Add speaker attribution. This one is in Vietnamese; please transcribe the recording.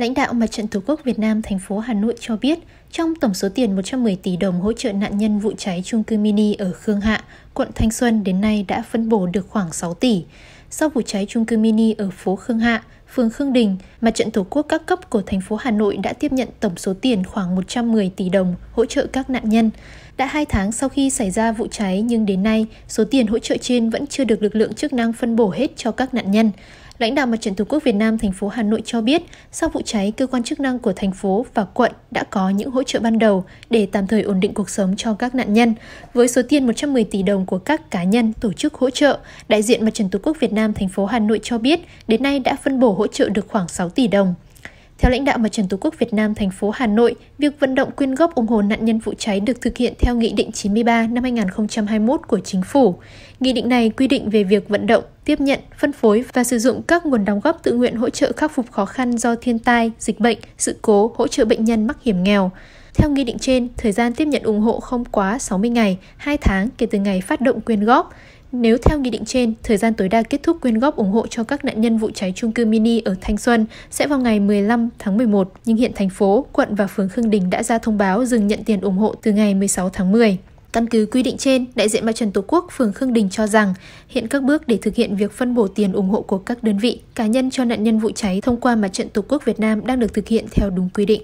Speaker 1: Lãnh đạo Mặt trận Tổ quốc Việt Nam thành phố Hà Nội cho biết, trong tổng số tiền 110 tỷ đồng hỗ trợ nạn nhân vụ cháy chung cư mini ở Khương Hạ, quận Thanh Xuân đến nay đã phân bổ được khoảng 6 tỷ. Sau vụ cháy chung cư mini ở phố Khương Hạ, phường Khương Đình, Mặt trận Tổ quốc các cấp của thành phố Hà Nội đã tiếp nhận tổng số tiền khoảng 110 tỷ đồng hỗ trợ các nạn nhân. Đã 2 tháng sau khi xảy ra vụ cháy nhưng đến nay, số tiền hỗ trợ trên vẫn chưa được lực lượng chức năng phân bổ hết cho các nạn nhân. Lãnh đạo Mặt trận Tổ quốc Việt Nam thành phố Hà Nội cho biết, sau vụ cháy, cơ quan chức năng của thành phố và quận đã có những hỗ trợ ban đầu để tạm thời ổn định cuộc sống cho các nạn nhân. Với số tiền 110 tỷ đồng của các cá nhân, tổ chức hỗ trợ, đại diện Mặt trận Tổ quốc Việt Nam thành phố Hà Nội cho biết, đến nay đã phân bổ hỗ trợ được khoảng 6 tỷ đồng. Theo lãnh đạo Mặt trận Tổ quốc Việt Nam thành phố Hà Nội, việc vận động quyên góp ủng hộ nạn nhân vụ cháy được thực hiện theo Nghị định 93 năm 2021 của Chính phủ. Nghị định này quy định về việc vận động, tiếp nhận, phân phối và sử dụng các nguồn đóng góp tự nguyện hỗ trợ khắc phục khó khăn do thiên tai, dịch bệnh, sự cố, hỗ trợ bệnh nhân mắc hiểm nghèo. Theo nghị định trên, thời gian tiếp nhận ủng hộ không quá 60 ngày, 2 tháng kể từ ngày phát động quyên góp. Nếu theo nghị định trên, thời gian tối đa kết thúc quyên góp ủng hộ cho các nạn nhân vụ cháy trung cư mini ở Thanh Xuân sẽ vào ngày 15 tháng 11, nhưng hiện thành phố, quận và phường Khương Đình đã ra thông báo dừng nhận tiền ủng hộ từ ngày 16 tháng 10. Căn cứ quy định trên, đại diện Mặt trận Tổ quốc phường Khương Đình cho rằng hiện các bước để thực hiện việc phân bổ tiền ủng hộ của các đơn vị, cá nhân cho nạn nhân vụ cháy thông qua Mặt trận Tổ quốc Việt Nam đang được thực hiện theo đúng quy định.